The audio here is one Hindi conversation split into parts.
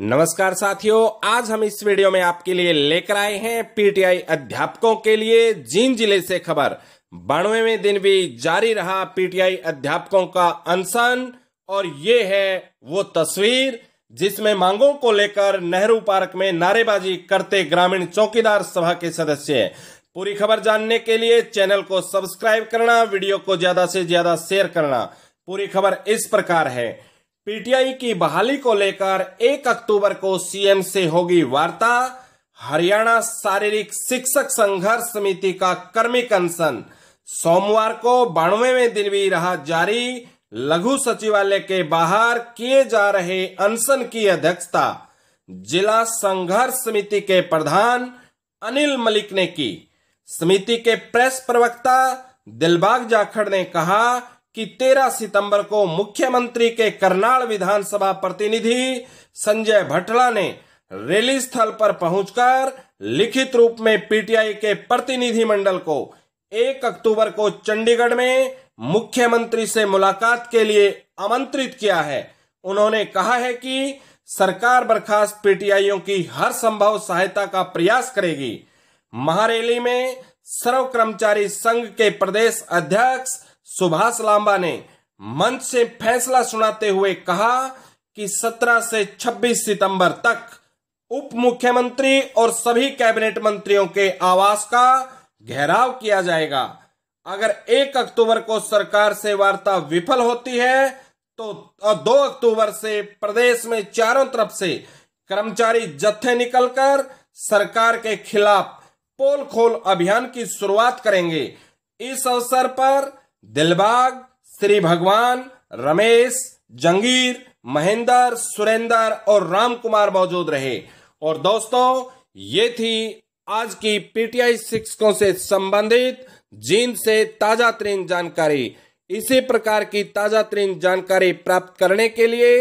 नमस्कार साथियों आज हम इस वीडियो में आपके लिए लेकर आए हैं पीटीआई अध्यापकों के लिए जींद जिले से खबर बानवेवें दिन भी जारी रहा पीटीआई अध्यापकों का अनशन और ये है वो तस्वीर जिसमें मांगों को लेकर नेहरू पार्क में नारेबाजी करते ग्रामीण चौकीदार सभा के सदस्य पूरी खबर जानने के लिए चैनल को सब्सक्राइब करना वीडियो को ज्यादा से ज्यादा शेयर करना पूरी खबर इस प्रकार है पीटीआई की बहाली को लेकर 1 अक्टूबर को सीएम से होगी वार्ता हरियाणा शारीरिक शिक्षक संघर्ष समिति का कर्मी कंसन सोमवार को बानवेवें दिन भी रहा जारी लघु सचिवालय के बाहर किए जा रहे अनशन की अध्यक्षता जिला संघर्ष समिति के प्रधान अनिल मलिक ने की समिति के प्रेस प्रवक्ता दिलबाग जाखड़ ने कहा कि 13 सितंबर को मुख्यमंत्री के करनाल विधानसभा प्रतिनिधि संजय भटला ने रैली स्थल पर पहुंचकर लिखित रूप में पीटीआई के प्रतिनिधि मंडल को 1 अक्टूबर को चंडीगढ़ में मुख्यमंत्री से मुलाकात के लिए आमंत्रित किया है उन्होंने कहा है कि सरकार बर्खास्त पीटीआईओं की हर संभव सहायता का प्रयास करेगी महारैली में सर्व कर्मचारी संघ के प्रदेश अध्यक्ष सुभाष लांबा ने मंच से फैसला सुनाते हुए कहा कि 17 से 26 सितंबर तक उप मुख्यमंत्री और सभी कैबिनेट मंत्रियों के आवास का घेराव किया जाएगा अगर एक अक्टूबर को सरकार से वार्ता विफल होती है तो दो अक्टूबर से प्रदेश में चारों तरफ से कर्मचारी जत्थे निकलकर सरकार के खिलाफ पोल खोल अभियान की शुरुआत करेंगे इस अवसर पर दिलबाग श्री भगवान रमेश जंगीर महेंद्र सुरेंद्र और राम कुमार मौजूद रहे और दोस्तों ये थी आज की पीटीआई शिक्षकों से संबंधित जीन से ताजा तरीन जानकारी इसी प्रकार की ताजा तरीन जानकारी प्राप्त करने के लिए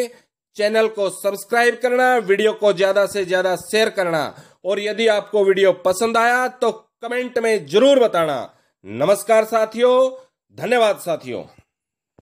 चैनल को सब्सक्राइब करना वीडियो को ज्यादा से ज्यादा शेयर करना और यदि आपको वीडियो पसंद आया तो कमेंट में जरूर बताना नमस्कार साथियों धन्यवाद साथियों